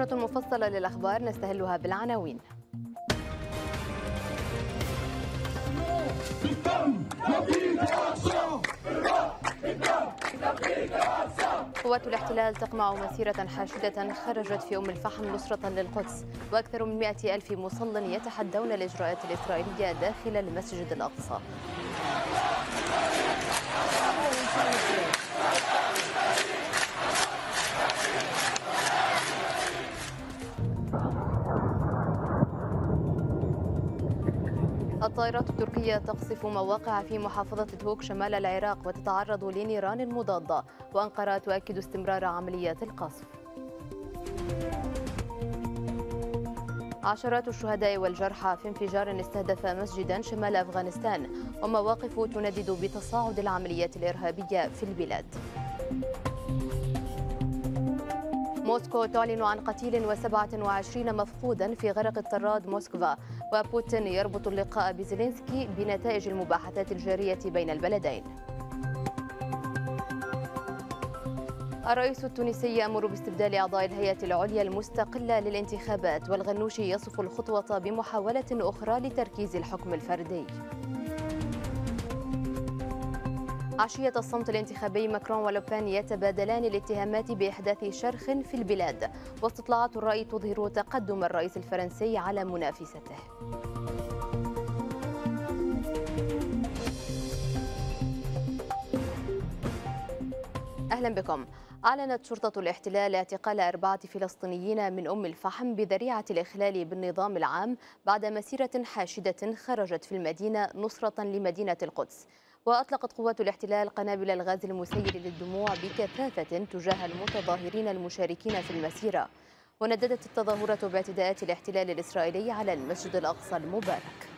نشرة مفصلة للأخبار نستهلها بالعناوين قوات الاحتلال تقمع مسيرة حاشدة خرجت في أم الفحم نصرة للقدس وأكثر من 100 ألف مصل يتحدون الإجراءات الإسرائيلية داخل المسجد الأقصى الطائرات التركية تقصف مواقع في محافظة دهوك شمال العراق وتتعرض لنيران مضادة وأنقرة تؤكد استمرار عمليات القصف عشرات الشهداء والجرحى في انفجار استهدف مسجدا شمال أفغانستان ومواقف تندد بتصاعد العمليات الإرهابية في البلاد موسكو تعلن عن قتيل و27 مفقودا في غرق الطراد موسكفا وبوتين يربط اللقاء بزيلينسكي بنتائج المباحثات الجارية بين البلدين الرئيس التونسي يأمر باستبدال أعضاء الهيئة العليا المستقلة للانتخابات والغنوشي يصف الخطوة بمحاولة أخرى لتركيز الحكم الفردي عشية الصمت الانتخابي ماكرون ولوبان يتبادلان الاتهامات بإحداث شرخ في البلاد واستطلاعات الرأي تظهر تقدم الرئيس الفرنسي على منافسته أهلا بكم أعلنت شرطة الاحتلال اعتقال أربعة فلسطينيين من أم الفحم بذريعة الإخلال بالنظام العام بعد مسيرة حاشدة خرجت في المدينة نصرة لمدينة القدس وأطلقت قوات الاحتلال قنابل الغاز المسيل للدموع بكثافة تجاه المتظاهرين المشاركين في المسيرة ونددت التظاهرة باعتداءات الاحتلال الإسرائيلي على المسجد الأقصى المبارك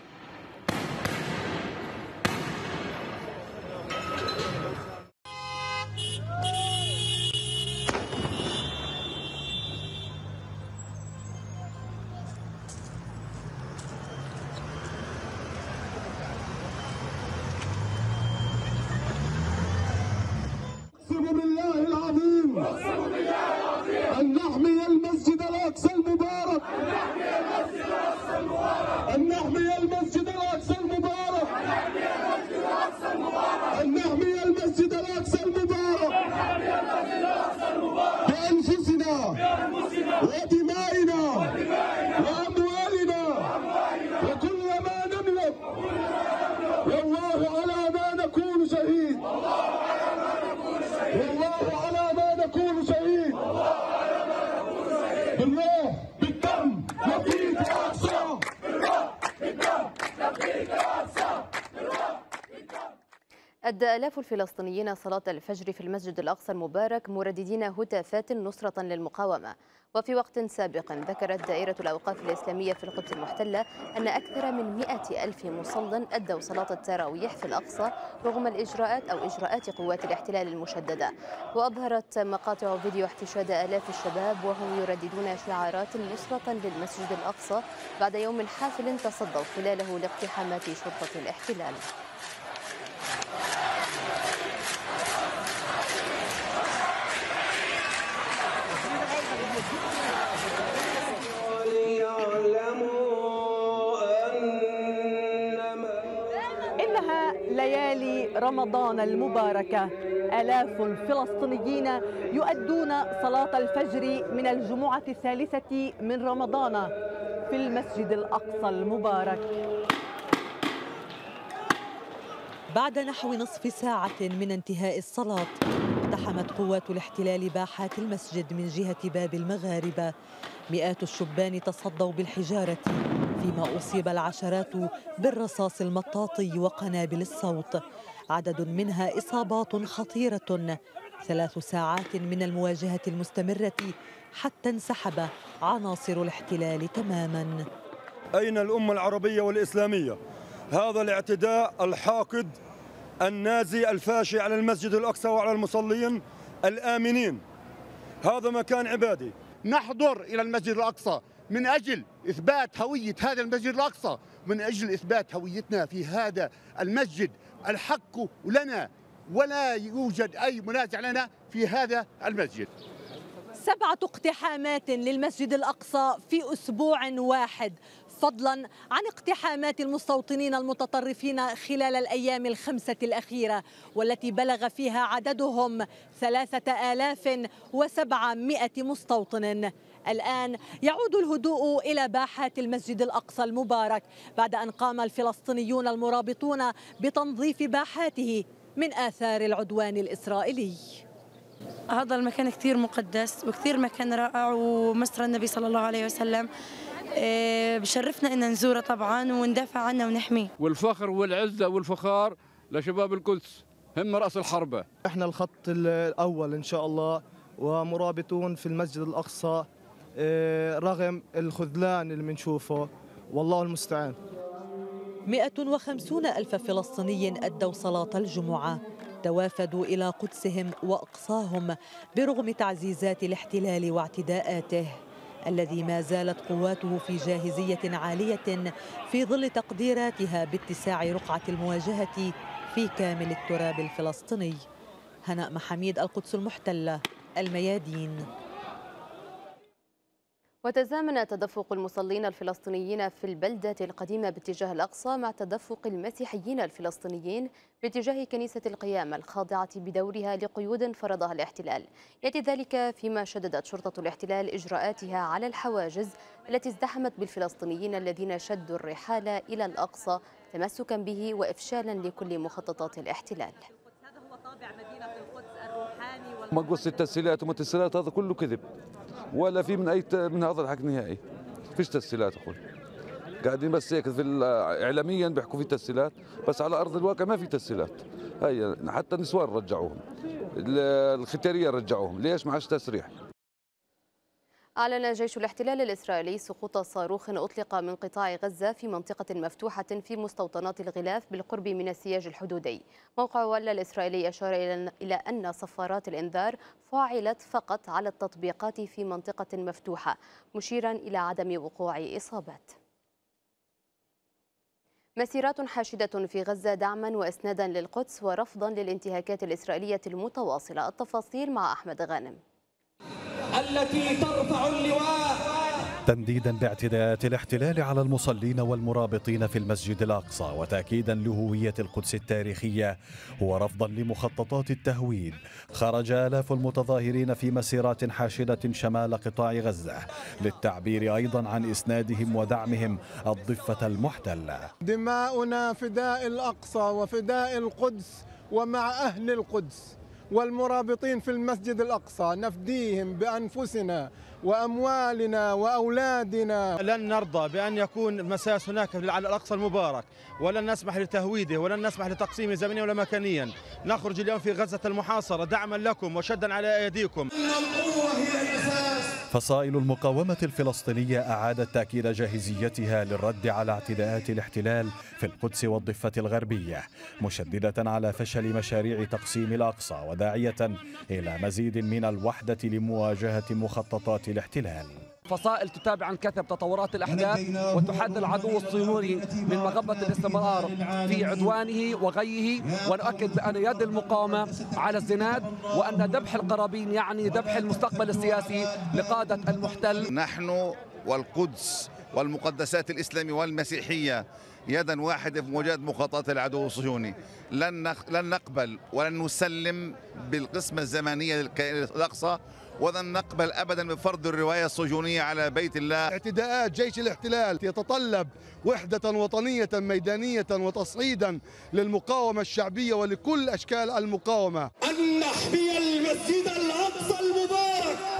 آلاف الفلسطينيين صلاة الفجر في المسجد الأقصى المبارك مرددين هتافات نصرة للمقاومة وفي وقت سابق ذكرت دائرة الأوقاف الإسلامية في القدس المحتلة أن أكثر من مئة ألف مصل أدوا صلاة التراويح في الأقصى رغم الإجراءات أو إجراءات قوات الاحتلال المشددة وأظهرت مقاطع فيديو احتشاد آلاف الشباب وهم يرددون شعارات نصرة للمسجد الأقصى بعد يوم حافل تصدوا خلاله لاقتحامات شرطة الاحتلال خلال رمضان المباركة آلاف الفلسطينيين يؤدون صلاة الفجر من الجمعة الثالثة من رمضان في المسجد الأقصى المبارك بعد نحو نصف ساعة من انتهاء الصلاة اقتحمت قوات الاحتلال باحات المسجد من جهة باب المغاربة مئات الشبان تصدوا بالحجارة فيما أصيب العشرات بالرصاص المطاطي وقنابل الصوت عدد منها إصابات خطيرة ثلاث ساعات من المواجهة المستمرة حتى انسحب عناصر الاحتلال تماما أين الأمة العربية والإسلامية؟ هذا الاعتداء الحاقد النازي الفاشي على المسجد الأقصى وعلى المصلين الآمنين هذا مكان عبادي نحضر إلى المسجد الأقصى من أجل إثبات هوية هذا المسجد الأقصى من أجل إثبات هويتنا في هذا المسجد الحق لنا ولا يوجد أي منازع لنا في هذا المسجد سبعة اقتحامات للمسجد الأقصى في أسبوع واحد فضلا عن اقتحامات المستوطنين المتطرفين خلال الأيام الخمسة الأخيرة والتي بلغ فيها عددهم ثلاثة آلاف وسبعمائة مستوطن الآن يعود الهدوء إلى باحات المسجد الأقصى المبارك بعد أن قام الفلسطينيون المرابطون بتنظيف باحاته من آثار العدوان الإسرائيلي هذا المكان كثير مقدس وكثير مكان رائع ومسرى النبي صلى الله عليه وسلم آه، بشرفنا ان نزوره طبعا وندافع عنه ونحميه والفخر والعزه والفخار لشباب القدس هم راس الحربه احنا الخط الاول ان شاء الله ومرابطون في المسجد الاقصى آه، رغم الخذلان اللي بنشوفه والله المستعان 150 ألف فلسطيني أدوا صلاة الجمعة توافدوا إلى قدسهم وأقصاهم برغم تعزيزات الاحتلال واعتداءاته الذي ما زالت قواته في جاهزية عالية في ظل تقديراتها باتساع رقعة المواجهة في كامل التراب الفلسطيني هناء محميد القدس المحتلة الميادين وتزامن تدفق المصلين الفلسطينيين في البلدة القديمة باتجاه الأقصى مع تدفق المسيحيين الفلسطينيين باتجاه كنيسة القيامة الخاضعة بدورها لقيود فرضها الاحتلال يأتي ذلك فيما شددت شرطة الاحتلال إجراءاتها على الحواجز التي ازدحمت بالفلسطينيين الذين شدوا الرحالة إلى الأقصى تمسكا به وإفشالا لكل مخططات الاحتلال هذا هو طابع مدينة القدس الروحاني مقص التسهيلات وما التسهيلات هذا كله كذب ولا في من اي من هذا الحكي نهائي فيش تسهيلات اخوي قاعدين بس هيك في اعلاميا بيحكوا في تسهيلات بس على ارض الواقع ما في تسهيلات هي حتى النسوان رجعوهم الختيريه رجعوهم ليش ما عادش تسريح أعلن جيش الاحتلال الإسرائيلي سقوط صاروخ أطلق من قطاع غزة في منطقة مفتوحة في مستوطنات الغلاف بالقرب من السياج الحدودي موقع ولا الإسرائيلي أشار إلى أن صفارات الإنذار فعلت فقط على التطبيقات في منطقة مفتوحة مشيرا إلى عدم وقوع إصابات مسيرات حاشدة في غزة دعما وإسنادا للقدس ورفضا للانتهاكات الإسرائيلية المتواصلة التفاصيل مع أحمد غانم التي ترفع اللواء تنديدا باعتداءات الاحتلال على المصلين والمرابطين في المسجد الاقصى وتاكيدا لهويه القدس التاريخيه ورفضا لمخططات التهويد خرج الاف المتظاهرين في مسيرات حاشده شمال قطاع غزه للتعبير ايضا عن اسنادهم ودعمهم الضفه المحتله دماؤنا فداء الاقصى وفداء القدس ومع اهل القدس والمرابطين في المسجد الأقصى نفديهم بأنفسنا وأموالنا وأولادنا لن نرضى بأن يكون المساس هناك على الأقصى المبارك ولن نسمح لتهويده ولن نسمح لتقسيمه زمنيا ولا مكانيا نخرج اليوم في غزة المحاصرة دعما لكم وشدا على أيديكم القوة هي فصائل المقاومة الفلسطينية أعادت تأكيد جاهزيتها للرد على اعتداءات الاحتلال في القدس والضفة الغربية مشددة على فشل مشاريع تقسيم الأقصى وداعية إلى مزيد من الوحدة لمواجهة مخططات الاحتلال فصائل تتابع عن كثب تطورات الأحداث وتحد العدو الصهيوني من مغبة الاستمرار في عدوانه وغيه ونؤكد بأن يد المقاومة على الزناد وأن ذبح القرابين يعني ذبح المستقبل السياسي لقادة المحتل نحن والقدس والمقدسات الإسلامية والمسيحية يدا واحدة في مواجهة مخاطرات العدو الصهيوني لن لن نقبل ولن نسلم بالقسمة الزمنية للكيان الأقصى ولن نقبل ابدا بفرض الروايه الصهيونيه على بيت الله اعتداءات جيش الاحتلال يتطلب وحده وطنيه ميدانيه وتصعيدا للمقاومه الشعبيه ولكل اشكال المقاومه ان نحمي المسجد الاقصى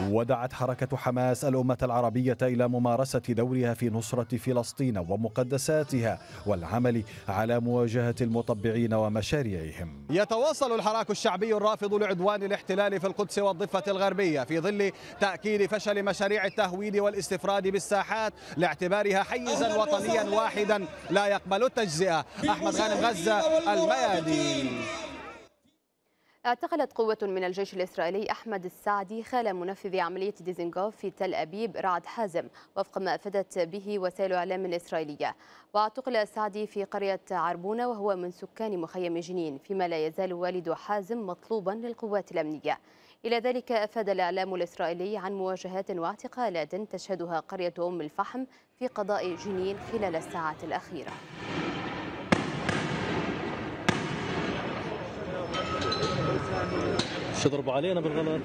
ودعت حركة حماس الأمة العربية إلى ممارسة دورها في نصرة فلسطين ومقدساتها والعمل على مواجهة المطبعين ومشاريعهم يتواصل الحراك الشعبي الرافض لعدوان الاحتلال في القدس والضفة الغربية في ظل تأكيد فشل مشاريع التهويد والاستفراد بالساحات لاعتبارها حيزا وطنيا واحدا لا يقبل التجزئة أحمد غانم غزة الميادين اعتقلت قوة من الجيش الإسرائيلي أحمد السعدي خال منفذ عملية ديزنغوف في تل أبيب رعد حازم وفق ما أفادت به وسائل إعلام إسرائيلية واعتقل السعدي في قرية عربونة وهو من سكان مخيم جنين فيما لا يزال والد حازم مطلوبا للقوات الأمنية إلى ذلك أفاد الإعلام الإسرائيلي عن مواجهات واعتقالات تشهدها قرية أم الفحم في قضاء جنين خلال الساعات الأخيرة شو ضربوا علينا بالغلط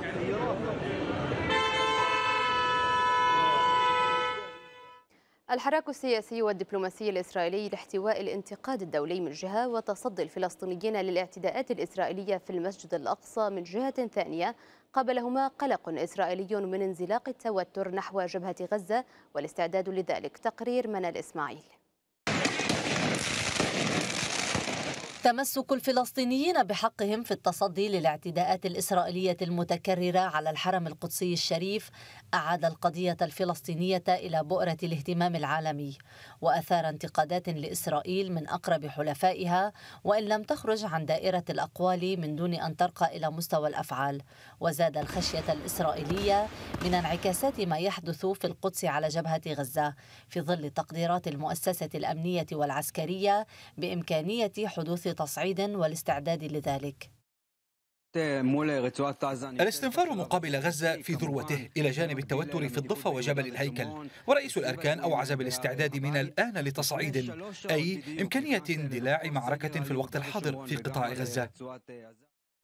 الحراك السياسي والدبلوماسي الإسرائيلي لاحتواء الانتقاد الدولي من جهة وتصدي الفلسطينيين للاعتداءات الإسرائيلية في المسجد الأقصى من جهة ثانية قابلهما قلق إسرائيلي من انزلاق التوتر نحو جبهة غزة والاستعداد لذلك تقرير منال الإسماعيل تمسك الفلسطينيين بحقهم في التصدي للاعتداءات الإسرائيلية المتكررة على الحرم القدسي الشريف أعاد القضية الفلسطينية إلى بؤرة الاهتمام العالمي وأثار انتقادات لإسرائيل من أقرب حلفائها وإن لم تخرج عن دائرة الأقوال من دون أن ترقى إلى مستوى الأفعال وزاد الخشية الإسرائيلية من انعكاسات ما يحدث في القدس على جبهة غزة في ظل تقديرات المؤسسة الأمنية والعسكرية بإمكانية حدوث تصعيد والاستعداد لذلك الاستنفار مقابل غزة في ذروته إلى جانب التوتر في الضفة وجبل الهيكل ورئيس الأركان أوعز بالاستعداد من الآن لتصعيد أي إمكانية اندلاع معركة في الوقت الحاضر في قطاع غزة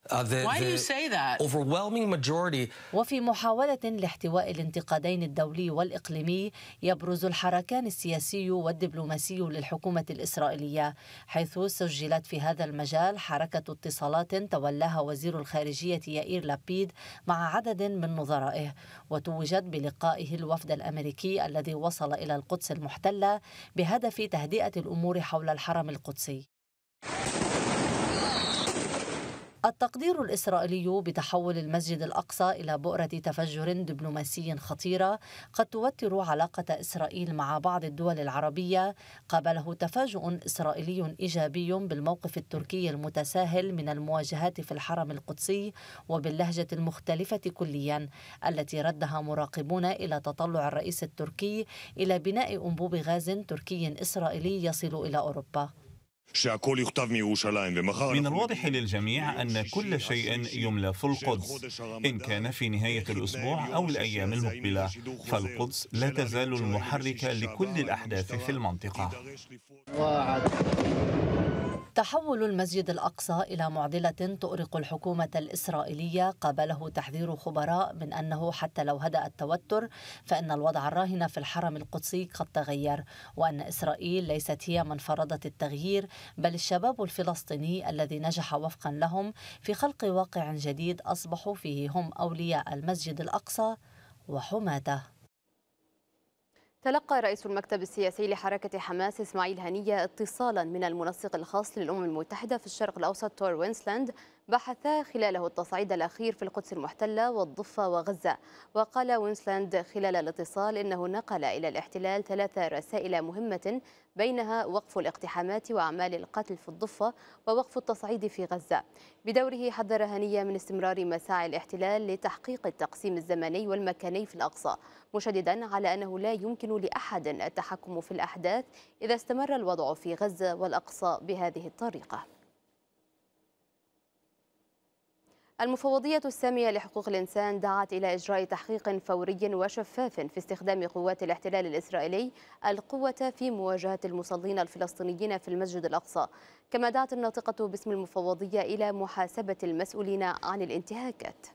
Uh, the, Why do you say that? Overwhelming majority. وفي محاولة لاحتواء الانتقادين الدولي والإقليمي يبرز الحركان السياسي والدبلوماسي للحكومة الإسرائيلية حيث سجلت في هذا المجال حركة اتصالات تولاها وزير الخارجية يائير لابيد مع عدد من نظرائه وتوجت بلقائه الوفد الأمريكي الذي وصل إلى القدس المحتلة بهدف تهدئة الأمور حول الحرم القدسي التقدير الإسرائيلي بتحول المسجد الأقصى إلى بؤرة تفجر دبلوماسي خطيرة قد توتر علاقة إسرائيل مع بعض الدول العربية قابله تفاجؤ إسرائيلي إيجابي بالموقف التركي المتساهل من المواجهات في الحرم القدسي وباللهجة المختلفة كليا التي ردها مراقبون إلى تطلع الرئيس التركي إلى بناء أنبوب غاز تركي إسرائيلي يصل إلى أوروبا من الواضح للجميع أن كل شيء يملى في القدس إن كان في نهاية الأسبوع أو الأيام المقبلة فالقدس لا تزال المحرك لكل الأحداث في المنطقة تحول المسجد الأقصى إلى معضلة تؤرق الحكومة الإسرائيلية قابله تحذير خبراء من أنه حتى لو هدأ التوتر فإن الوضع الراهن في الحرم القدسي قد تغير وأن إسرائيل ليست هي من فرضت التغيير بل الشباب الفلسطيني الذي نجح وفقا لهم في خلق واقع جديد أصبحوا فيه هم أولياء المسجد الأقصى وحماته تلقى رئيس المكتب السياسي لحركة حماس إسماعيل هنية اتصالا من المنسق الخاص للأمم المتحدة في الشرق الأوسط تور وينسلاند بحثا خلاله التصعيد الأخير في القدس المحتلة والضفة وغزة وقال وينسلاند خلال الاتصال إنه نقل إلى الاحتلال ثلاث رسائل مهمة بينها وقف الاقتحامات وأعمال القتل في الضفة ووقف التصعيد في غزة بدوره حذر هنية من استمرار مساعي الاحتلال لتحقيق التقسيم الزمني والمكاني في الأقصى مشددا على أنه لا يمكن لأحد التحكم في الأحداث إذا استمر الوضع في غزة والأقصى بهذه الطريقة المفوضية السامية لحقوق الإنسان دعت إلى إجراء تحقيق فوري وشفاف في استخدام قوات الاحتلال الإسرائيلي القوة في مواجهة المصلين الفلسطينيين في المسجد الأقصى كما دعت الناطقة باسم المفوضية إلى محاسبة المسؤولين عن الانتهاكات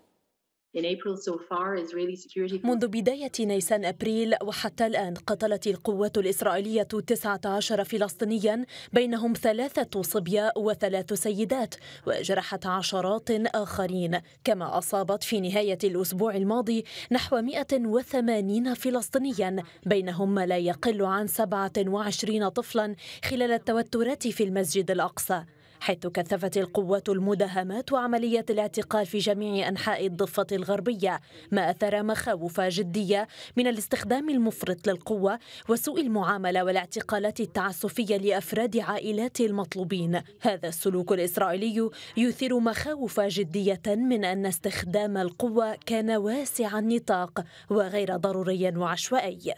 منذ بداية نيسان أبريل وحتى الآن قتلت القوات الإسرائيلية 19 فلسطينيا بينهم ثلاثة صبية وثلاث سيدات وجرحت عشرات آخرين كما أصابت في نهاية الأسبوع الماضي نحو 180 فلسطينيا بينهم ما لا يقل عن 27 طفلا خلال التوترات في المسجد الأقصى حيث كثفت القوات المداهمات وعمليات الاعتقال في جميع أنحاء الضفة الغربية ما أثر مخاوف جدية من الاستخدام المفرط للقوة وسوء المعاملة والاعتقالات التعسفية لأفراد عائلات المطلوبين هذا السلوك الإسرائيلي يثير مخاوف جدية من أن استخدام القوة كان واسع النطاق وغير ضروري وعشوائي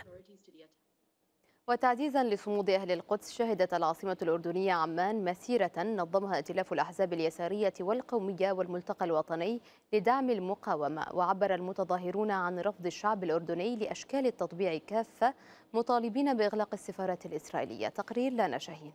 وتعزيزا لصمود أهل القدس شهدت العاصمة الأردنية عمان مسيرة نظمها ائتلاف الأحزاب اليسارية والقومية والملتقى الوطني لدعم المقاومة وعبر المتظاهرون عن رفض الشعب الأردني لأشكال التطبيع كافة مطالبين بإغلاق السفارات الإسرائيلية تقرير لنا شاهين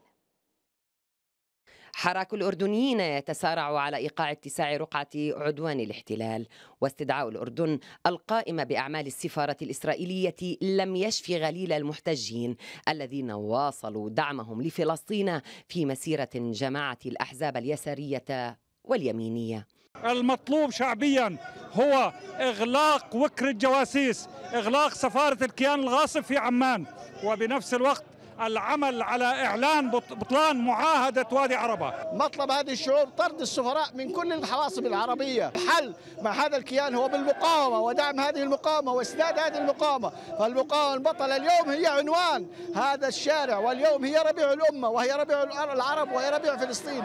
حراك الأردنيين يتسارع على إيقاع اتساع رقعة عدوان الاحتلال واستدعاء الأردن القائمة بأعمال السفارة الإسرائيلية لم يشفي غليل المحتجين الذين واصلوا دعمهم لفلسطين في مسيرة جمعت الأحزاب اليسارية واليمينية المطلوب شعبيا هو إغلاق وكر الجواسيس إغلاق سفارة الكيان الغاصب في عمان وبنفس الوقت العمل على إعلان بطلان معاهدة وادي عربة مطلب هذه الشعوب طرد السفراء من كل الحواصب العربية الحل مع هذا الكيان هو بالمقاومة ودعم هذه المقاومة واسداد هذه المقاومة فالمقاومة البطلة اليوم هي عنوان هذا الشارع واليوم هي ربيع الأمة وهي ربيع العرب وهي ربيع فلسطين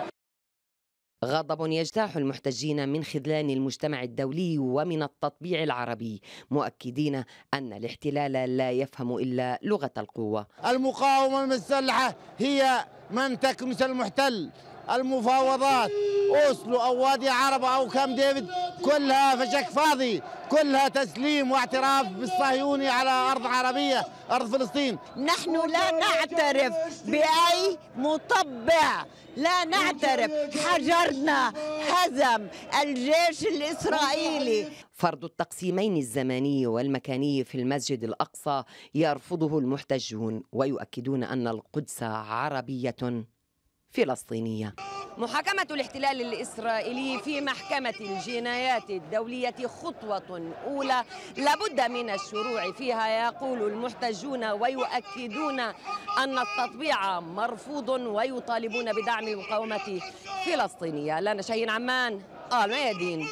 غضب يجتاح المحتجين من خذلان المجتمع الدولي ومن التطبيع العربي مؤكدين أن الاحتلال لا يفهم إلا لغة القوة المقاومة المسلحة هي من تكمس المحتل المفاوضات أوسلو أو وادي عربة أو كام ديفيد كلها فشك فاضي كلها تسليم واعتراف بالصهيوني على أرض عربية أرض فلسطين نحن لا نعترف بأي مطبع لا نعترف حجرنا هزم الجيش الإسرائيلي فرض التقسيمين الزماني والمكاني في المسجد الأقصى يرفضه المحتجون ويؤكدون أن القدس عربية فلسطينية محاكمة الاحتلال الإسرائيلي في محكمة الجنايات الدولية خطوة أولى لابد من الشروع فيها يقول المحتجون ويؤكدون أن التطبيع مرفوض ويطالبون بدعم المقاومة الفلسطينية لنا شاهين عمان الميادين ميادين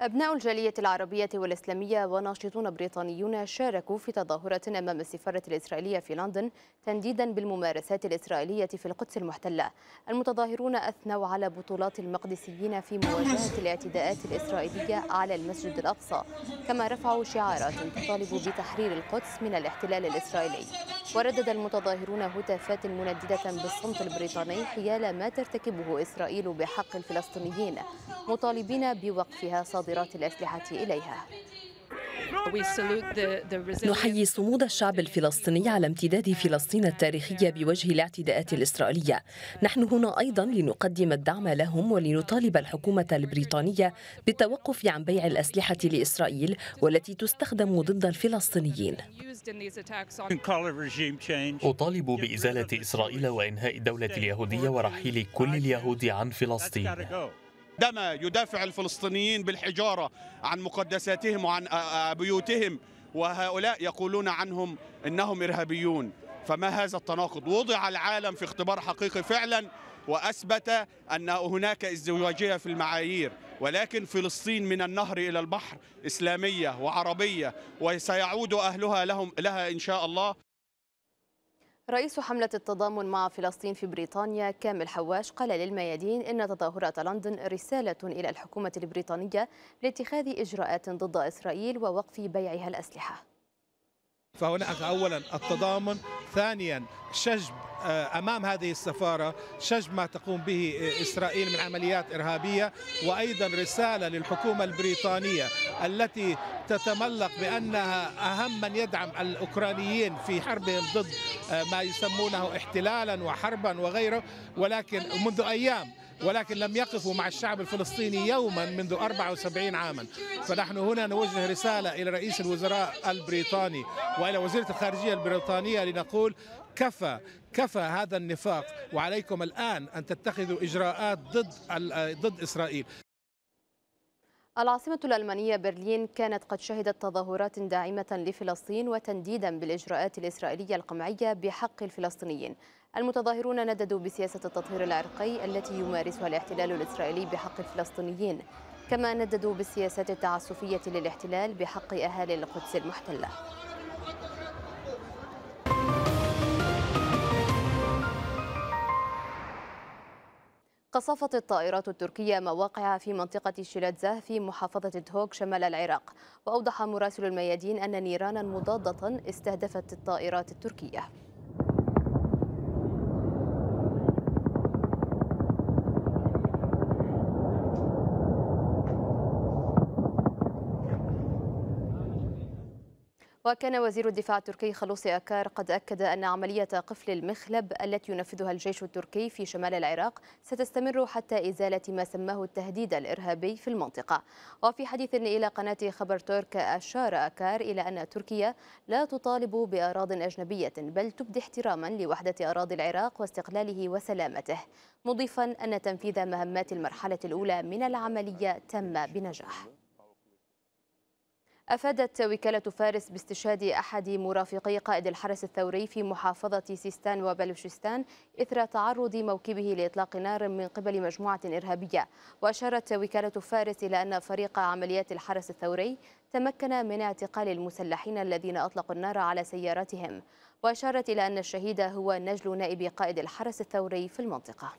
أبناء الجالية العربية والإسلامية وناشطون بريطانيون شاركوا في تظاهرة أمام السفارة الإسرائيلية في لندن تنديدا بالممارسات الإسرائيلية في القدس المحتلة المتظاهرون أثنوا على بطولات المقدسيين في مواجهة الاعتداءات الإسرائيلية على المسجد الأقصى كما رفعوا شعارات تطالب بتحرير القدس من الاحتلال الإسرائيلي وردد المتظاهرون هتافات منددة بالصمت البريطاني حيال ما ترتكبه إسرائيل بحق الفلسطينيين مطالبين بوقفها صادرة صادرات الأسلحة إليها نحيي صمود الشعب الفلسطيني على امتداد فلسطين التاريخية بوجه الاعتداءات الإسرائيلية نحن هنا أيضا لنقدم الدعم لهم ولنطالب الحكومة البريطانية بالتوقف عن بيع الأسلحة لإسرائيل والتي تستخدم ضد الفلسطينيين أطالب بإزالة إسرائيل وإنهاء الدولة اليهودية ورحيل كل اليهود عن فلسطين عندما يدافع الفلسطينيين بالحجارة عن مقدساتهم وعن بيوتهم وهؤلاء يقولون عنهم إنهم إرهابيون فما هذا التناقض وضع العالم في اختبار حقيقي فعلا وأثبت أن هناك ازدواجية في المعايير ولكن فلسطين من النهر إلى البحر إسلامية وعربية وسيعود أهلها لهم لها إن شاء الله رئيس حملة التضامن مع فلسطين في بريطانيا كامل حواش قال للميادين إن تظاهرات لندن رسالة إلى الحكومة البريطانية لاتخاذ إجراءات ضد إسرائيل ووقف بيعها الأسلحة فهناك اولا التضامن ثانيا شجب آه، امام هذه السفاره شجب ما تقوم به آه، اسرائيل من عمليات ارهابيه وايضا رساله للحكومه البريطانيه التي تتملق بانها اهم من يدعم الاوكرانيين في حربهم ضد آه، ما يسمونه احتلالا وحربا وغيره ولكن منذ ايام ولكن لم يقفوا مع الشعب الفلسطيني يوما منذ 74 عاما فنحن هنا نوجه رسالة إلى رئيس الوزراء البريطاني وإلى وزيرة الخارجية البريطانية لنقول كفى كفى هذا النفاق وعليكم الآن أن تتخذوا إجراءات ضد ضد إسرائيل العاصمة الألمانية برلين كانت قد شهدت تظاهرات داعمة لفلسطين وتنديدا بالإجراءات الإسرائيلية القمعية بحق الفلسطينيين المتظاهرون نددوا بسياسة التطهير العرقي التي يمارسها الاحتلال الإسرائيلي بحق الفلسطينيين كما نددوا بالسياسات التعسفية للاحتلال بحق أهالي القدس المحتلة قصفت الطائرات التركية مواقع في منطقة شيلاتزا في محافظة دهوك شمال العراق وأوضح مراسل الميادين أن نيرانا مضادة استهدفت الطائرات التركية وكان وزير الدفاع التركي خلوصي أكار قد أكد أن عملية قفل المخلب التي ينفذها الجيش التركي في شمال العراق ستستمر حتى إزالة ما سماه التهديد الإرهابي في المنطقة وفي حديث إلى قناة خبر ترك أشار أكار إلى أن تركيا لا تطالب بأراض أجنبية بل تبدي احتراما لوحدة أراضي العراق واستقلاله وسلامته مضيفا أن تنفيذ مهمات المرحلة الأولى من العملية تم بنجاح أفادت وكالة فارس باستشهاد أحد مرافقي قائد الحرس الثوري في محافظة سيستان وبلوشستان إثر تعرض موكبه لإطلاق نار من قبل مجموعة إرهابية وأشارت وكالة فارس إلى أن فريق عمليات الحرس الثوري تمكن من اعتقال المسلحين الذين أطلقوا النار على سياراتهم وأشارت إلى أن الشهيد هو نجل نائب قائد الحرس الثوري في المنطقة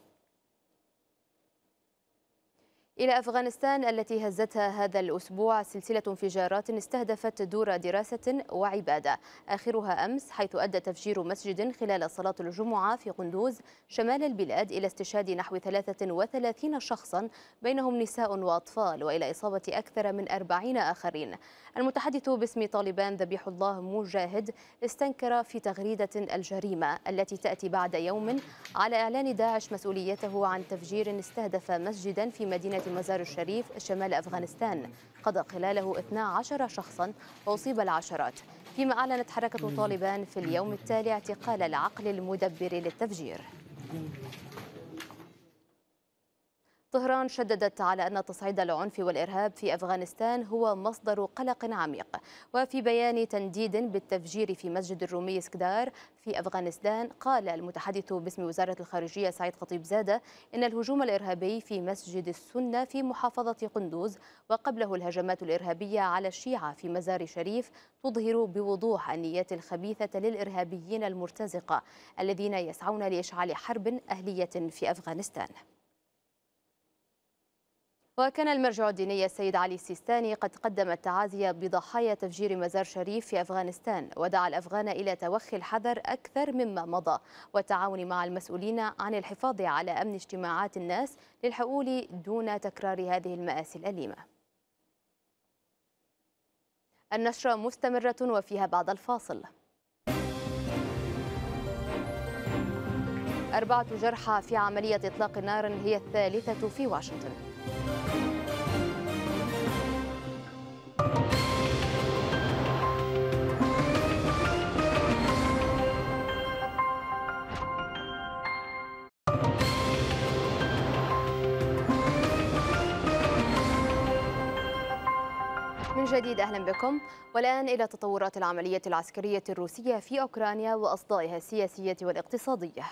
إلى أفغانستان التي هزتها هذا الأسبوع سلسلة انفجارات استهدفت دور دراسة وعبادة آخرها أمس حيث أدى تفجير مسجد خلال صلاة الجمعة في قندوز شمال البلاد إلى استشهاد نحو 33 شخصا بينهم نساء وأطفال وإلى إصابة أكثر من 40 آخرين المتحدث باسم طالبان ذبيح الله مجاهد استنكر في تغريدة الجريمة التي تأتي بعد يوم على إعلان داعش مسؤوليته عن تفجير استهدف مسجدا في مدينة مزار الشريف شمال أفغانستان قضى خلاله 12 شخصا وأصيب العشرات فيما أعلنت حركة طالبان في اليوم التالي اعتقال العقل المدبر للتفجير طهران شددت على أن تصعيد العنف والإرهاب في أفغانستان هو مصدر قلق عميق وفي بيان تنديد بالتفجير في مسجد الرومي سكدار في أفغانستان قال المتحدث باسم وزارة الخارجية سعيد خطيب زادة إن الهجوم الإرهابي في مسجد السنة في محافظة قندوز وقبله الهجمات الإرهابية على الشيعة في مزار شريف تظهر بوضوح النيات الخبيثة للإرهابيين المرتزقة الذين يسعون لإشعال حرب أهلية في أفغانستان وكان المرجع الديني السيد علي السيستاني قد قدم التعازي بضحايا تفجير مزار شريف في أفغانستان ودعا الأفغان إلى توخي الحذر أكثر مما مضى والتعاون مع المسؤولين عن الحفاظ على أمن اجتماعات الناس للحؤول دون تكرار هذه المآسي الأليمة النشرة مستمرة وفيها بعد الفاصل أربعة جرحى في عملية إطلاق نار هي الثالثة في واشنطن جديد أهلا بكم والآن إلى تطورات العملية العسكرية الروسية في أوكرانيا وأصدائها السياسية والاقتصادية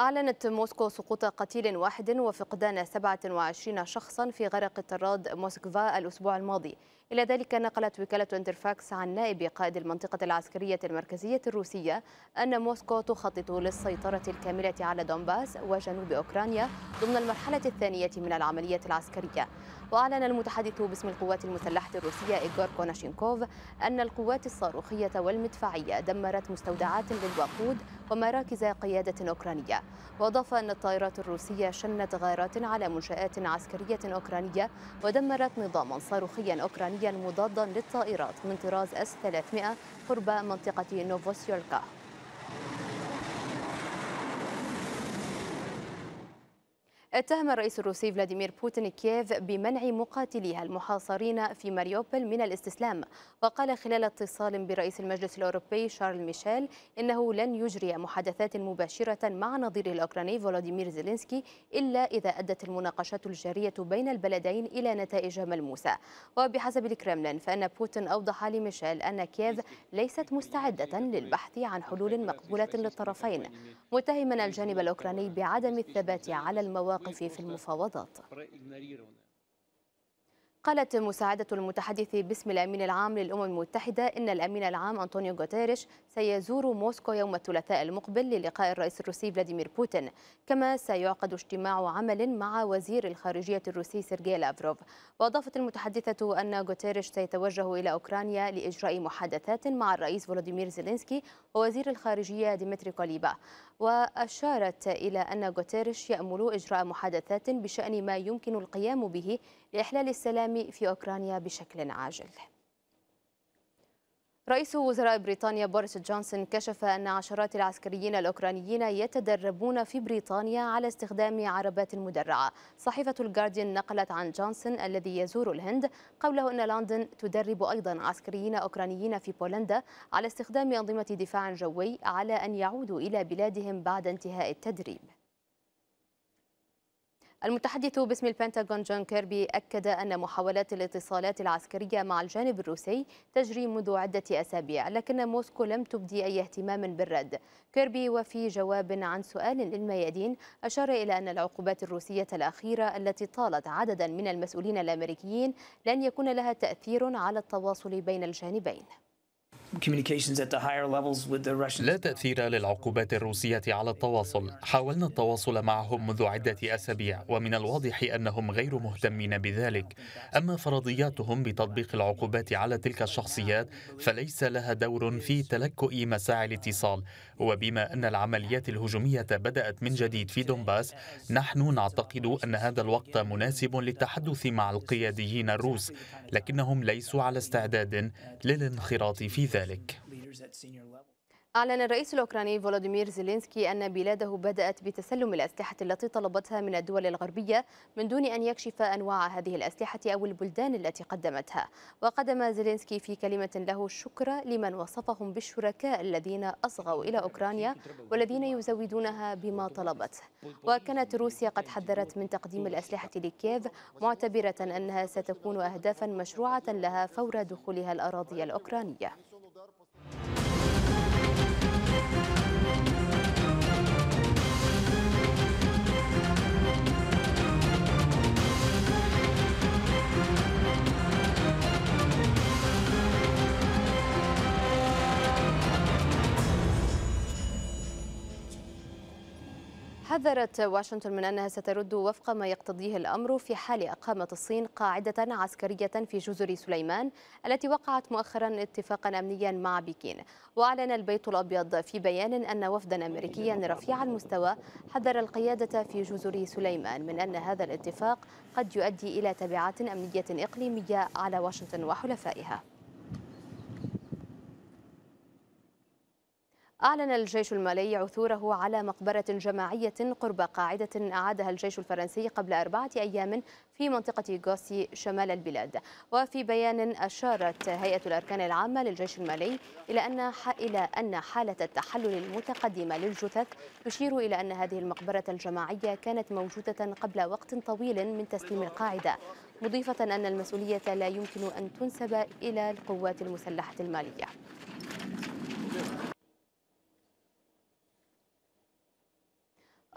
أعلنت موسكو سقوط قتيل واحد وفقدان 27 شخصا في غرق طراد موسكفا الأسبوع الماضي إلى ذلك نقلت وكالة انترفاكس عن نائب قائد المنطقة العسكرية المركزية الروسية أن موسكو تخطط للسيطرة الكاملة على دونباس وجنوب أوكرانيا ضمن المرحلة الثانية من العملية العسكرية وأعلن المتحدث باسم القوات المسلحة الروسية إيغور كوناشينكوف أن القوات الصاروخية والمدفعية دمرت مستودعات للوقود ومراكز قيادة أوكرانية وأضاف أن الطائرات الروسية شنت غارات على منشآت عسكرية أوكرانية ودمرت نظاما صاروخيا أوكرانيا مضادا للطائرات من طراز أس 300 قرب منطقة نوفوسيولكا اتهم الرئيس الروسي فلاديمير بوتين كييف بمنع مقاتليها المحاصرين في ماريوبل من الاستسلام وقال خلال اتصال برئيس المجلس الأوروبي شارل ميشيل إنه لن يجري محادثات مباشرة مع نظيره الأوكراني فلاديمير زيلينسكي إلا إذا أدت المناقشات الجارية بين البلدين إلى نتائج ملموسة وبحسب الكرملين فإن بوتين أوضح لميشيل أن كييف ليست مستعدة للبحث عن حلول مقبولة للطرفين متهما الجانب الأوكراني بعدم الثبات على المواقع المواقف في المفاوضات قالت مساعدة المتحدث باسم الأمين العام للأمم المتحدة إن الأمين العام أنطونيو غوتيريش سيزور موسكو يوم الثلاثاء المقبل للقاء الرئيس الروسي فلاديمير بوتين كما سيعقد اجتماع عمل مع وزير الخارجية الروسي سيرجي لافروف وأضافت المتحدثة أن غوتيريش سيتوجه إلى أوكرانيا لإجراء محادثات مع الرئيس فلاديمير زيلينسكي ووزير الخارجية ديمتري كوليبا وأشارت إلى أن غوتيريش يأمل إجراء محادثات بشأن ما يمكن القيام به لإحلال السلام في أوكرانيا بشكل عاجل رئيس وزراء بريطانيا بوريس جونسون كشف أن عشرات العسكريين الأوكرانيين يتدربون في بريطانيا على استخدام عربات مدرعة صحيفة الجارديان نقلت عن جونسون الذي يزور الهند قوله أن لندن تدرب أيضا عسكريين أوكرانيين في بولندا على استخدام أنظمة دفاع جوي على أن يعودوا إلى بلادهم بعد انتهاء التدريب المتحدث باسم البنتاغون جون كيربي أكد أن محاولات الاتصالات العسكرية مع الجانب الروسي تجري منذ عدة أسابيع لكن موسكو لم تبدي أي اهتمام بالرد كيربي وفي جواب عن سؤال للميادين أشار إلى أن العقوبات الروسية الأخيرة التي طالت عددا من المسؤولين الأمريكيين لن يكون لها تأثير على التواصل بين الجانبين لا تأثير للعقوبات الروسية على التواصل حاولنا التواصل معهم منذ عدة أسابيع ومن الواضح أنهم غير مهتمين بذلك أما فرضياتهم بتطبيق العقوبات على تلك الشخصيات فليس لها دور في تلكؤ مساعي الاتصال وبما أن العمليات الهجومية بدأت من جديد في دونباس نحن نعتقد أن هذا الوقت مناسب للتحدث مع القياديين الروس لكنهم ليسوا على استعداد للانخراط في ذلك ذلك أعلن الرئيس الأوكراني فولوديمير زيلينسكي أن بلاده بدأت بتسلم الأسلحة التي طلبتها من الدول الغربية من دون أن يكشف أنواع هذه الأسلحة أو البلدان التي قدمتها وقدم زيلينسكي في كلمة له الشكر لمن وصفهم بالشركاء الذين أصغوا إلى أوكرانيا والذين يزودونها بما طلبته وكانت روسيا قد حذرت من تقديم الأسلحة لكييف معتبرة أنها ستكون أهدافا مشروعة لها فور دخولها الأراضي الأوكرانية حذرت واشنطن من أنها سترد وفق ما يقتضيه الأمر في حال أقامت الصين قاعدة عسكرية في جزر سليمان التي وقعت مؤخرا اتفاقا أمنيا مع بكين وأعلن البيت الأبيض في بيان أن وفدا أمريكيا رفيع المستوى حذر القيادة في جزر سليمان من أن هذا الاتفاق قد يؤدي إلى تبعات أمنية إقليمية على واشنطن وحلفائها أعلن الجيش المالي عثوره على مقبرة جماعية قرب قاعدة أعادها الجيش الفرنسي قبل أربعة أيام في منطقة غوسي شمال البلاد وفي بيان أشارت هيئة الأركان العامة للجيش المالي إلى أن إلى أن حالة التحلل المتقدمة للجثث تشير إلى أن هذه المقبرة الجماعية كانت موجودة قبل وقت طويل من تسليم القاعدة مضيفة أن المسؤولية لا يمكن أن تنسب إلى القوات المسلحة المالية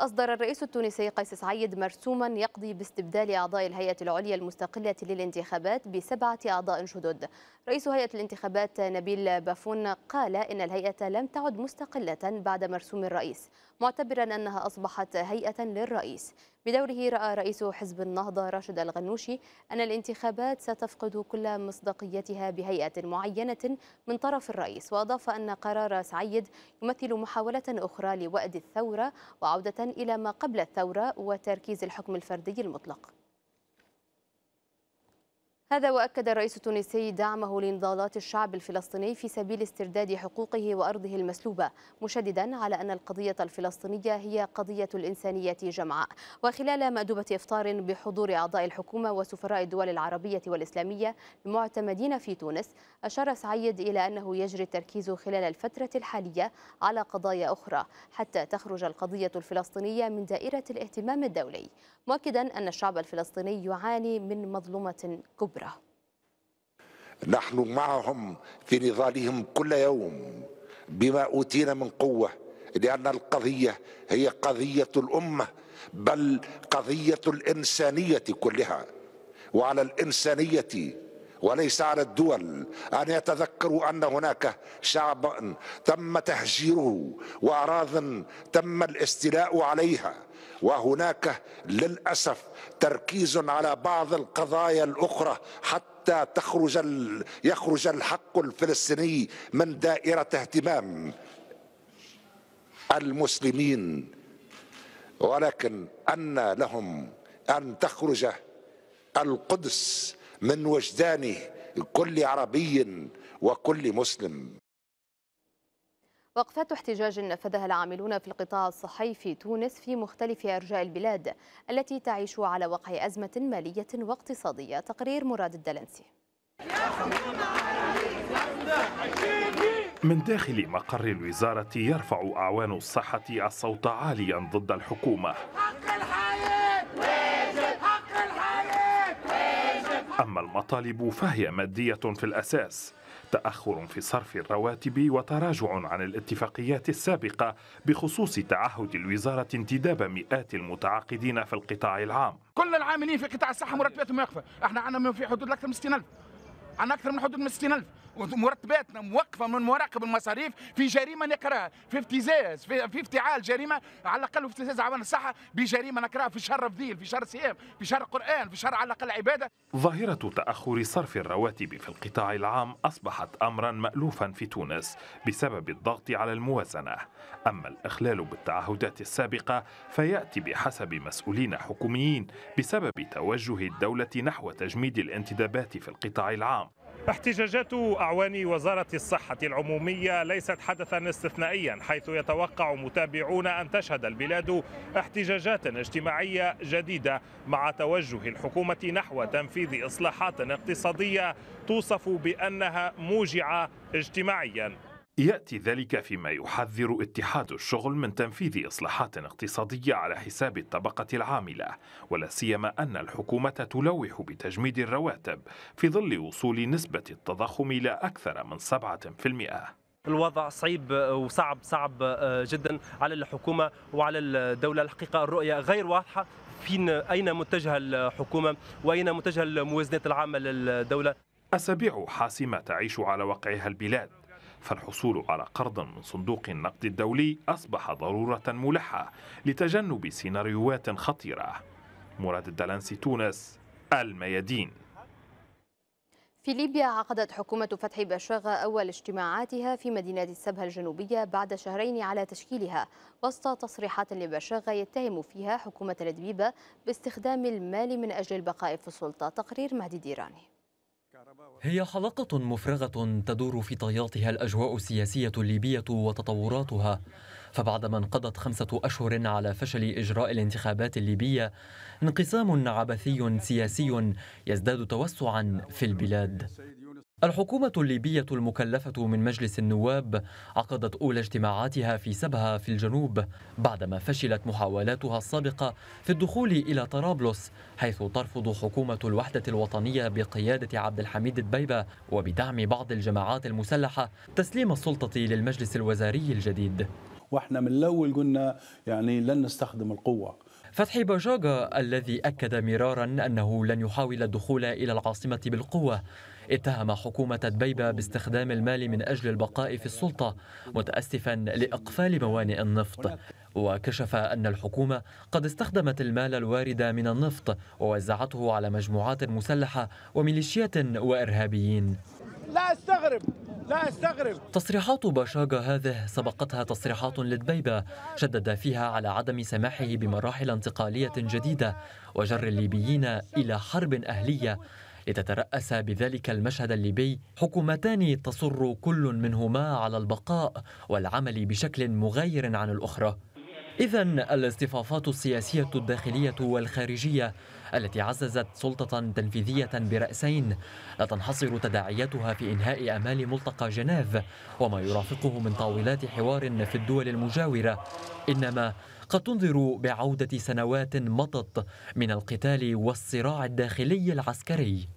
أصدر الرئيس التونسي قيس سعيد مرسوما يقضي باستبدال أعضاء الهيئة العليا المستقلة للانتخابات بسبعة أعضاء جدد رئيس هيئة الانتخابات نبيل بافون قال إن الهيئة لم تعد مستقلة بعد مرسوم الرئيس معتبرا أنها أصبحت هيئة للرئيس بدوره رأى رئيس حزب النهضة راشد الغنوشي أن الانتخابات ستفقد كل مصداقيتها بهيئة معينة من طرف الرئيس وأضاف أن قرار سعيد يمثل محاولة أخرى لوأد الثورة وعودة إلى ما قبل الثورة وتركيز الحكم الفردي المطلق هذا وأكد الرئيس التونسي دعمه لنضالات الشعب الفلسطيني في سبيل استرداد حقوقه وأرضه المسلوبة مشددا على أن القضية الفلسطينية هي قضية الإنسانية جمعاء وخلال مأدوبة إفطار بحضور أعضاء الحكومة وسفراء الدول العربية والإسلامية المعتمدين في تونس أشار سعيد إلى أنه يجري التركيز خلال الفترة الحالية على قضايا أخرى حتى تخرج القضية الفلسطينية من دائرة الاهتمام الدولي مؤكدا أن الشعب الفلسطيني يعاني من مظلمة كبرى الخبرة نحن معهم في نضالهم كل يوم بما أوتينا من قوة لأن القضية هي قضية الأمة بل قضية الإنسانية كلها وعلى الإنسانية وليس على الدول أن يتذكروا أن هناك شعبا تم تهجيره وأراض تم الاستيلاء عليها وهناك للأسف تركيز على بعض القضايا الأخرى حتى تخرج يخرج الحق الفلسطيني من دائرة اهتمام المسلمين ولكن أن لهم أن تخرج القدس من وجدان كل عربي وكل مسلم وقفات احتجاج نفذها العاملون في القطاع الصحي في تونس في مختلف أرجاء البلاد التي تعيش على وقع أزمة مالية واقتصادية تقرير مراد الدلنسي من داخل مقر الوزارة يرفع أعوان الصحة الصوت عاليا ضد الحكومة حق أما المطالب فهي مادية في الأساس تأخر في صرف الرواتب وتراجع عن الاتفاقيات السابقة بخصوص تعهد الوزارة انتداب مئات المتعاقدين في القطاع العام كل العاملين في قطاع الصحة مرتباتهم واقفة احنا عندنا في حدود أكثر من ألف عن اكثر من حدود من 60000 ومرتباتنا موقفه من مراقب المصاريف في جريمه نكراها في ابتزاز في, في افتعال جريمه على الاقل ابتزاز عوان الصحه بجريمه نكراها في شهر فضيل في شهر صيام في شهر قران في شهر على الاقل عباده ظاهره تاخر صرف الرواتب في القطاع العام اصبحت امرا مالوفا في تونس بسبب الضغط على الموازنه اما الاخلال بالتعهدات السابقه فياتي بحسب مسؤولين حكوميين بسبب توجه الدوله نحو تجميد الانتدابات في القطاع العام احتجاجات أعوان وزارة الصحة العمومية ليست حدثا استثنائيا حيث يتوقع متابعون أن تشهد البلاد احتجاجات اجتماعية جديدة مع توجه الحكومة نحو تنفيذ إصلاحات اقتصادية توصف بأنها موجعة اجتماعيا يأتي ذلك فيما يحذر اتحاد الشغل من تنفيذ إصلاحات اقتصادية على حساب الطبقة العاملة ولا سيما أن الحكومة تلوح بتجميد الرواتب في ظل وصول نسبة التضخم إلى أكثر من 7% الوضع صعيب وصعب صعب آه، جدا على الحكومة وعلى الدولة الحقيقة الرؤية غير واضحة فين أين متجهة الحكومة وأين متجهة الموازنات العامة للدولة أسابيع حاسمة تعيش على وقعها البلاد فالحصول على قرض من صندوق النقد الدولي أصبح ضرورة ملحة لتجنب سيناريوهات خطيرة مراد الدلنسي تونس الميادين في ليبيا عقدت حكومة فتحي بشاغة أول اجتماعاتها في مدينة السبهة الجنوبية بعد شهرين على تشكيلها وسط تصريحات لبشاغة يتهم فيها حكومة الدبيبة باستخدام المال من أجل البقاء في السلطة تقرير مهدي ديراني هي حلقة مفرغة تدور في طياتها الأجواء السياسية الليبية وتطوراتها فبعدما انقضت خمسة أشهر على فشل إجراء الانتخابات الليبية انقسام عبثي سياسي يزداد توسعا في البلاد الحكومة الليبية المكلفة من مجلس النواب عقدت أولى اجتماعاتها في سبها في الجنوب بعدما فشلت محاولاتها السابقة في الدخول إلى طرابلس حيث ترفض حكومة الوحدة الوطنية بقيادة عبد الحميد البيبة وبدعم بعض الجماعات المسلحة تسليم السلطة للمجلس الوزاري الجديد واحنا من الأول قلنا يعني لن نستخدم القوة فتحي باجاجا الذي أكد مرارا أنه لن يحاول الدخول إلى العاصمة بالقوة اتهم حكومة دبيبة باستخدام المال من أجل البقاء في السلطة متأسفا لإقفال موانئ النفط وكشف أن الحكومة قد استخدمت المال الوارد من النفط ووزعته على مجموعات مسلحة وميليشيات وإرهابيين لا أستغرب لا أستغرب تصريحات باشاغا هذه سبقتها تصريحات لدبيبة شدد فيها على عدم سماحه بمراحل انتقالية جديدة وجر الليبيين إلى حرب أهلية لتترأس بذلك المشهد الليبي حكومتان تصر كل منهما على البقاء والعمل بشكل مغاير عن الأخرى إذا الاصطفافات السياسية الداخلية والخارجية التي عززت سلطة تنفيذية برأسين لا تنحصر تداعياتها في إنهاء أمال ملتقى جنيف وما يرافقه من طاولات حوار في الدول المجاورة إنما قد تنذر بعودة سنوات مضت من القتال والصراع الداخلي العسكري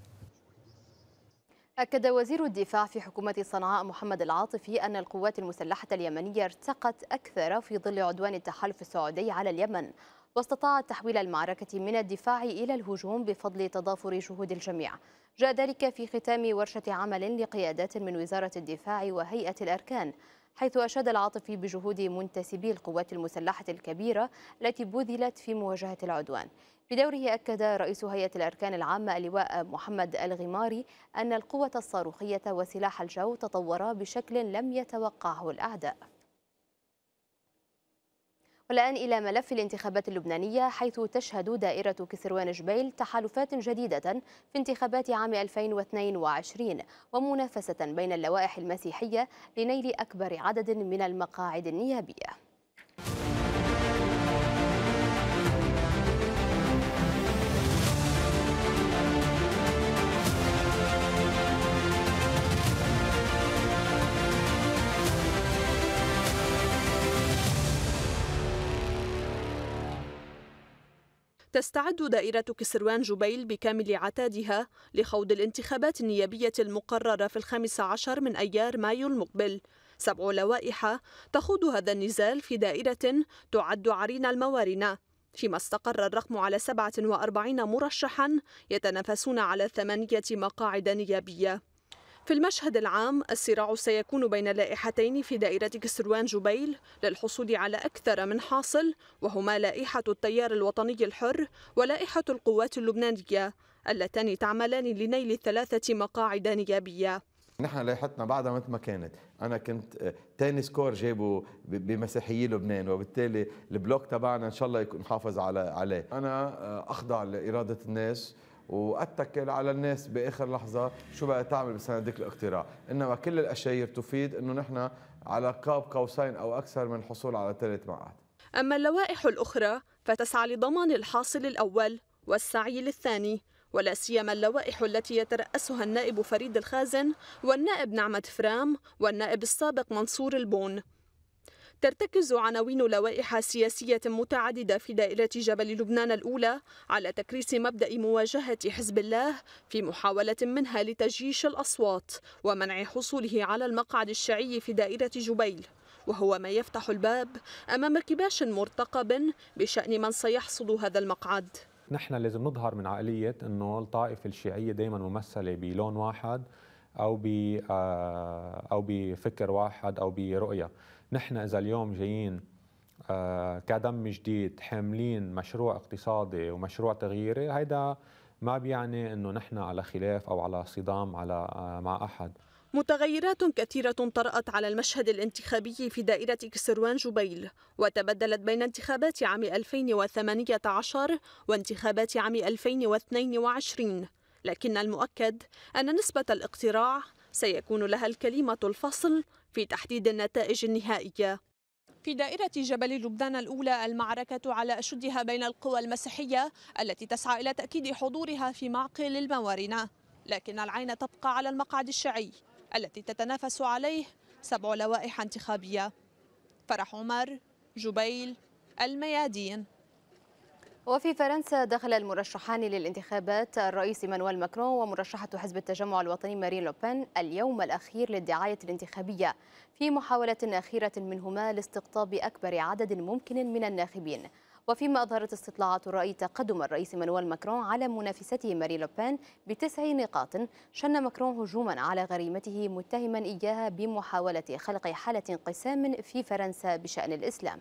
أكد وزير الدفاع في حكومة صنعاء محمد العاطفي أن القوات المسلحة اليمنية ارتقت أكثر في ظل عدوان التحالف السعودي على اليمن واستطاعت تحويل المعركة من الدفاع إلى الهجوم بفضل تضافر جهود الجميع جاء ذلك في ختام ورشة عمل لقيادات من وزارة الدفاع وهيئة الأركان حيث أشاد العاطفي بجهود منتسبي القوات المسلحة الكبيرة التي بذلت في مواجهة العدوان بدوره أكد رئيس هيئة الأركان العامة اللواء محمد الغماري أن القوة الصاروخية وسلاح الجو تطورا بشكل لم يتوقعه الأعداء والآن إلى ملف الانتخابات اللبنانية حيث تشهد دائرة كسروان جبيل تحالفات جديدة في انتخابات عام 2022 ومنافسة بين اللوائح المسيحية لنيل أكبر عدد من المقاعد النيابية تستعد دائرة كسروان جبيل بكامل عتادها لخوض الانتخابات النيابية المقررة في الخامس عشر من أيار مايو المقبل سبع لوائح تخوض هذا النزال في دائرة تعد عرين الموارنة فيما استقر الرقم على 47 مرشحا يتنافسون على ثمانية مقاعد نيابية في المشهد العام الصراع سيكون بين لائحتين في دائرة كسروان جبيل للحصول على أكثر من حاصل وهما لائحة التيار الوطني الحر ولائحة القوات اللبنانية اللتان تعملان لنيل ثلاثة مقاعد نيابية نحن لائحتنا بعدها مثل ما كانت انا كنت آه، تاني سكور جابه بمسيحيي لبنان وبالتالي البلوك تبعنا ان شاء الله يكون حافظ على عليه انا آه، اخضع لاراده الناس واتكل على الناس باخر لحظه شو بقى تعمل بصناديق الاقتراع انما كل الاشاير تفيد انه نحن على قاب قوسين او اكثر من الحصول على ثلاث مقعد اما اللوائح الاخرى فتسعى لضمان الحاصل الاول والسعي للثاني ولا سيما اللوائح التي يترأسها النائب فريد الخازن والنائب نعمة فرام والنائب السابق منصور البون ترتكز عناوين لوائح سياسية متعددة في دائرة جبل لبنان الأولى على تكريس مبدأ مواجهة حزب الله في محاولة منها لتجييش الأصوات ومنع حصوله على المقعد الشيعي في دائرة جبيل وهو ما يفتح الباب أمام كباش مرتقب بشأن من سيحصد هذا المقعد نحن لازم نظهر من عقلية أنه الطائفة الشيعية دائما ممثلة بلون واحد أو آه، أو بفكر واحد أو برؤية نحن إذا اليوم جايين آه، كدم جديد حاملين مشروع اقتصادي ومشروع تغييري هيدا ما بيعني انه نحن على خلاف او على صدام على آه، مع احد متغيرات كثيرة طرأت على المشهد الانتخابي في دائرة كسروان جبيل وتبدلت بين انتخابات عام 2018 وانتخابات عام 2022 لكن المؤكد أن نسبة الاقتراع سيكون لها الكلمة الفصل في تحديد النتائج النهائية في دائرة جبل لبنان الأولى المعركة على أشدها بين القوى المسيحية التي تسعى إلى تأكيد حضورها في معقل الموارنة لكن العين تبقى على المقعد الشيعي التي تتنافس عليه سبع لوائح انتخابية فرح عمر جبيل الميادين وفي فرنسا دخل المرشحان للانتخابات الرئيس مانويل ماكرون ومرشحة حزب التجمع الوطني مارين لوبان اليوم الأخير للدعاية الانتخابية في محاولة أخيرة منهما لاستقطاب أكبر عدد ممكن من الناخبين وفيما أظهرت استطلاعات الرأي تقدم الرئيس مانويل ماكرون على منافسته ماري لوبان بتسع نقاط شن ماكرون هجوما على غريمته متهما إياها بمحاولة خلق حالة انقسام في فرنسا بشأن الإسلام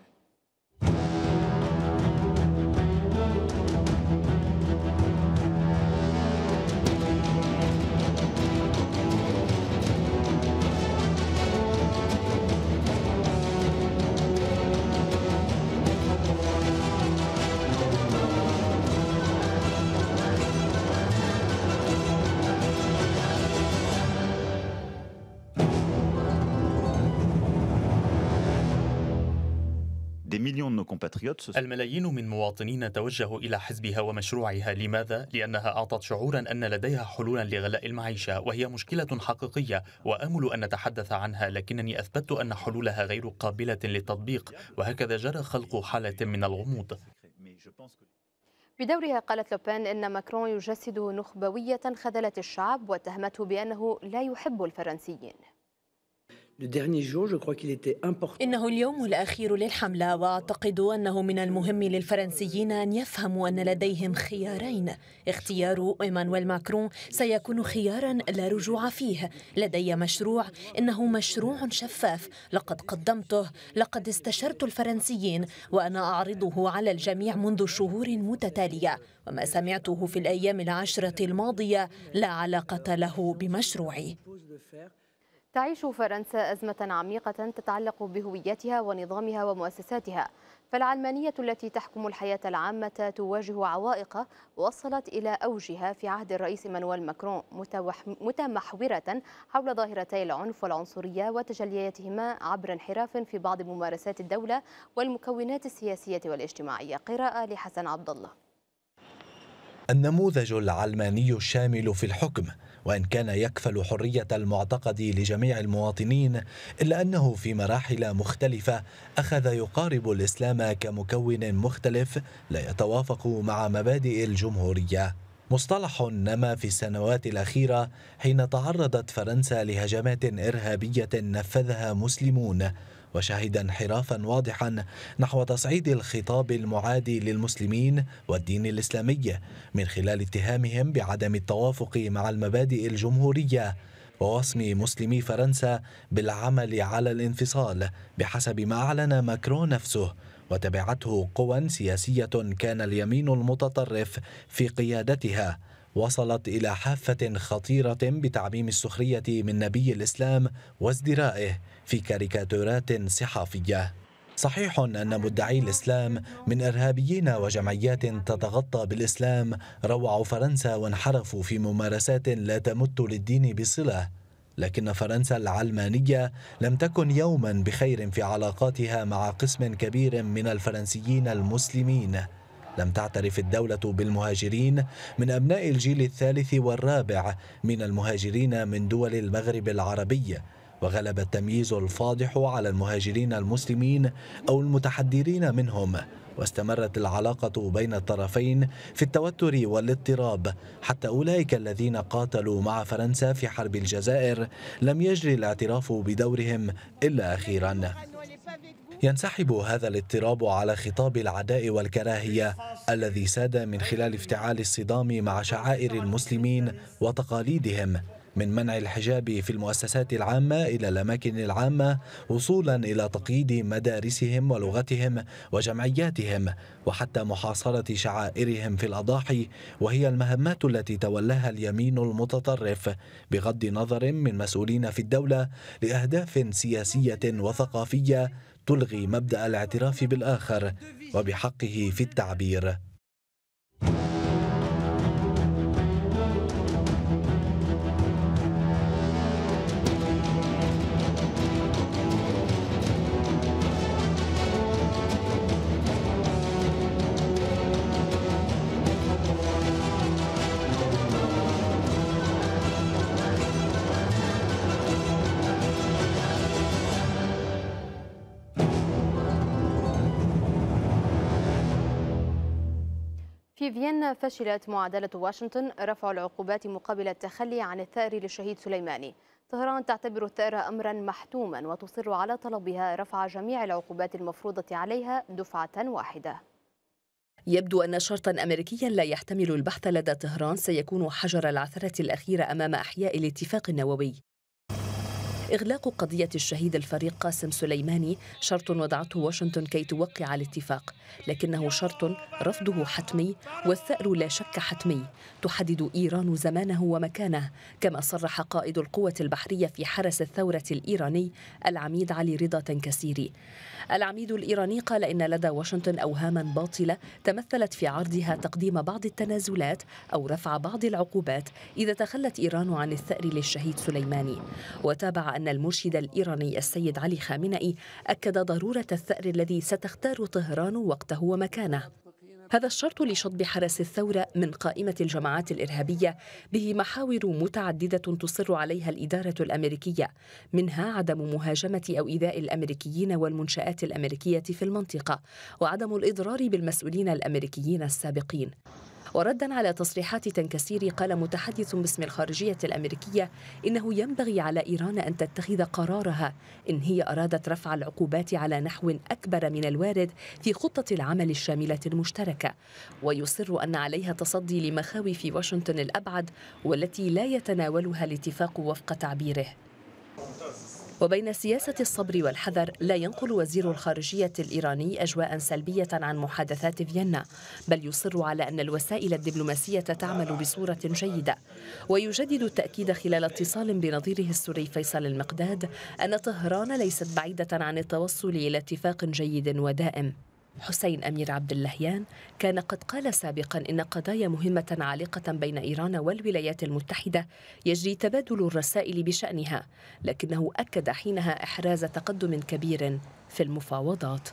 الملايين من مواطنين توجهوا إلى حزبها ومشروعها لماذا؟ لأنها أعطت شعورا أن لديها حلولا لغلاء المعيشة وهي مشكلة حقيقية وآمل أن نتحدث عنها لكنني أثبت أن حلولها غير قابلة للتطبيق وهكذا جرى خلق حالة من الغموض بدورها قالت لوبان إن ماكرون يجسد نخبوية خذلت الشعب واتهمته بأنه لا يحب الفرنسيين إنه اليوم الأخير للحملة وأعتقد أنه من المهم للفرنسيين أن يفهموا أن لديهم خيارين اختيار إيمانويل ماكرون سيكون خيارا لا رجوع فيه لدي مشروع إنه مشروع شفاف لقد قدمته لقد استشرت الفرنسيين وأنا أعرضه على الجميع منذ شهور متتالية وما سمعته في الأيام العشرة الماضية لا علاقة له بمشروعي تعيش فرنسا أزمة عميقة تتعلق بهويتها ونظامها ومؤسساتها فالعلمانية التي تحكم الحياة العامة تواجه عوائق وصلت إلى أوجها في عهد الرئيس مانويل ماكرون متمحورة حول ظاهرتي العنف والعنصرية وتجلياتهما عبر انحراف في بعض ممارسات الدولة والمكونات السياسية والاجتماعية قراءة لحسن عبد الله النموذج العلماني الشامل في الحكم وإن كان يكفل حرية المعتقد لجميع المواطنين إلا أنه في مراحل مختلفة أخذ يقارب الإسلام كمكون مختلف لا يتوافق مع مبادئ الجمهورية مصطلح نما في السنوات الأخيرة حين تعرضت فرنسا لهجمات إرهابية نفذها مسلمون وشهد انحرافا واضحا نحو تصعيد الخطاب المعادي للمسلمين والدين الاسلامي من خلال اتهامهم بعدم التوافق مع المبادئ الجمهوريه ووصم مسلمي فرنسا بالعمل على الانفصال بحسب ما اعلن ماكرون نفسه وتبعته قوى سياسيه كان اليمين المتطرف في قيادتها وصلت الى حافه خطيره بتعميم السخريه من نبي الاسلام وازدرائه في كاريكاتورات صحافية صحيح أن مدعي الإسلام من إرهابيين وجمعيات تتغطى بالإسلام روعوا فرنسا وانحرفوا في ممارسات لا تمت للدين بصلة لكن فرنسا العلمانية لم تكن يوما بخير في علاقاتها مع قسم كبير من الفرنسيين المسلمين لم تعترف الدولة بالمهاجرين من أبناء الجيل الثالث والرابع من المهاجرين من دول المغرب العربي وغلب التمييز الفاضح على المهاجرين المسلمين أو المتحدرين منهم واستمرت العلاقة بين الطرفين في التوتر والاضطراب حتى أولئك الذين قاتلوا مع فرنسا في حرب الجزائر لم يجري الاعتراف بدورهم إلا أخيراً ينسحب هذا الاضطراب على خطاب العداء والكراهية الذي ساد من خلال افتعال الصدام مع شعائر المسلمين وتقاليدهم من منع الحجاب في المؤسسات العامة إلى الأماكن العامة وصولا إلى تقييد مدارسهم ولغتهم وجمعياتهم وحتى محاصرة شعائرهم في الأضاحي وهي المهمات التي تولاها اليمين المتطرف بغض نظر من مسؤولين في الدولة لأهداف سياسية وثقافية تلغي مبدأ الاعتراف بالآخر وبحقه في التعبير فشلت معادلة واشنطن رفع العقوبات مقابل التخلي عن الثأر للشهيد سليماني طهران تعتبر الثأر أمرا محتوما وتصر على طلبها رفع جميع العقوبات المفروضة عليها دفعة واحدة يبدو أن شرطا أمريكيا لا يحتمل البحث لدى طهران سيكون حجر العثرة الأخيرة أمام أحياء الاتفاق النووي إغلاق قضية الشهيد الفريق قاسم سليماني شرط وضعته واشنطن كي توقع الاتفاق لكنه شرط رفضه حتمي والثأر لا شك حتمي تحدد إيران زمانه ومكانه كما صرح قائد القوة البحرية في حرس الثورة الإيراني العميد علي رضا تنكسيري العميد الإيراني قال إن لدى واشنطن أوهاما باطلة تمثلت في عرضها تقديم بعض التنازلات أو رفع بعض العقوبات إذا تخلت إيران عن الثأر للشهيد سليماني وتابع أن المرشد الإيراني السيد علي خامنئي أكد ضرورة الثأر الذي ستختار طهران وقته ومكانه هذا الشرط لشطب حرس الثورة من قائمة الجماعات الإرهابية به محاور متعددة تصر عليها الإدارة الأمريكية منها عدم مهاجمة أو إيذاء الأمريكيين والمنشآت الأمريكية في المنطقة وعدم الإضرار بالمسؤولين الأمريكيين السابقين وردا على تصريحات تنكسيري قال متحدث باسم الخارجية الأمريكية إنه ينبغي على إيران أن تتخذ قرارها إن هي أرادت رفع العقوبات على نحو أكبر من الوارد في خطة العمل الشاملة المشتركة ويصر أن عليها تصدي لمخاوف واشنطن الأبعد والتي لا يتناولها الاتفاق وفق تعبيره وبين سياسة الصبر والحذر لا ينقل وزير الخارجية الإيراني أجواء سلبية عن محادثات فيينا بل يصر على أن الوسائل الدبلوماسية تعمل بصورة جيدة ويجدد التأكيد خلال اتصال بنظيره السوري فيصل المقداد أن طهران ليست بعيدة عن التوصل إلى اتفاق جيد ودائم حسين أمير عبد اللهيان كان قد قال سابقا إن قضايا مهمة عالقة بين إيران والولايات المتحدة يجري تبادل الرسائل بشأنها لكنه أكد حينها إحراز تقدم كبير في المفاوضات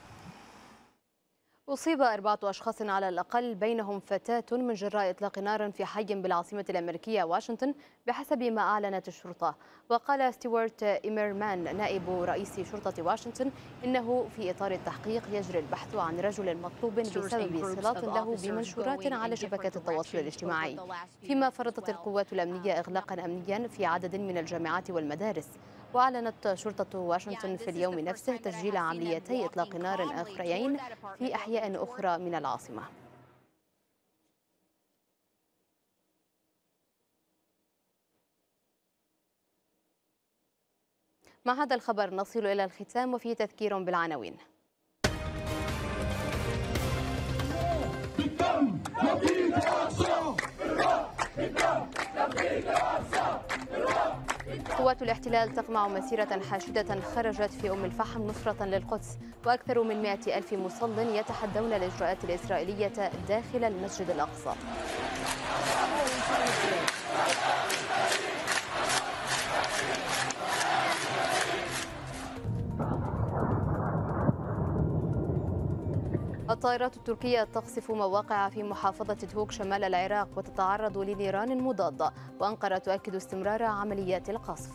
أصيب أربعة أشخاص على الأقل بينهم فتاة من جراء إطلاق نار في حي بالعاصمة الأمريكية واشنطن بحسب ما أعلنت الشرطة وقال ستيوارت إيميرمان نائب رئيس شرطة واشنطن إنه في إطار التحقيق يجري البحث عن رجل مطلوب بسبب صلات له بمنشورات على شبكات التواصل الاجتماعي فيما فرضت القوات الأمنية uh, إغلاقا أمنيا في عدد من الجامعات والمدارس وأعلنت شرطة واشنطن في اليوم نفسه تسجيل عمليتي إطلاق نار آخريين في أحياء أخرى من العاصمة مع هذا الخبر نصل إلى الختام وفي تذكير بالعناوين قوات الاحتلال تقمع مسيرة حاشدة خرجت في أم الفحم نصرة للقدس وأكثر من 100 ألف مصل يتحدون الإجراءات الإسرائيلية داخل المسجد الأقصى الطائرات التركية تقصف مواقع في محافظة دهوك شمال العراق وتتعرض لنيران مضادة وأنقرة تؤكد استمرار عمليات القصف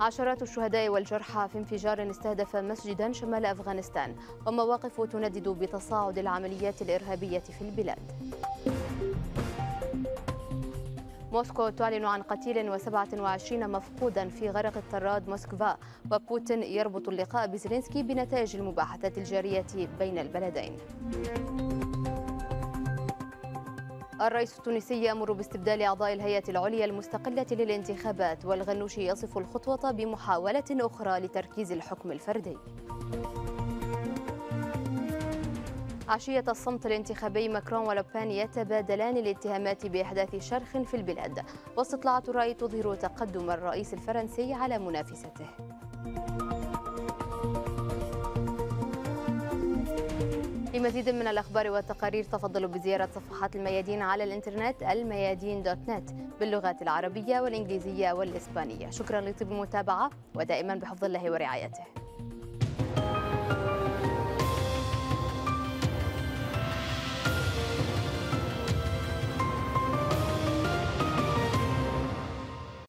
عشرات الشهداء والجرحى في انفجار استهدف مسجدا شمال أفغانستان ومواقف تندد بتصاعد العمليات الإرهابية في البلاد موسكو تعلن عن قتيل و27 مفقودا في غرق الطراد موسكفا وبوتين يربط اللقاء بزيلينسكي بنتائج المباحثات الجارية بين البلدين الرئيس التونسي يأمر باستبدال أعضاء الهيئة العليا المستقلة للانتخابات والغنوشي يصف الخطوة بمحاولة أخرى لتركيز الحكم الفردي عشية الصمت الانتخابي ماكرون ولوبان يتبادلان الاتهامات بإحداث شرخ في البلاد واستطلاعات الرأي تظهر تقدم الرئيس الفرنسي على منافسته لمزيد من الأخبار والتقارير تفضلوا بزيارة صفحات الميادين على الإنترنت الميادين دوت نت باللغات العربية والإنجليزية والإسبانية شكرا لطيب المتابعة ودائما بحفظ الله ورعايته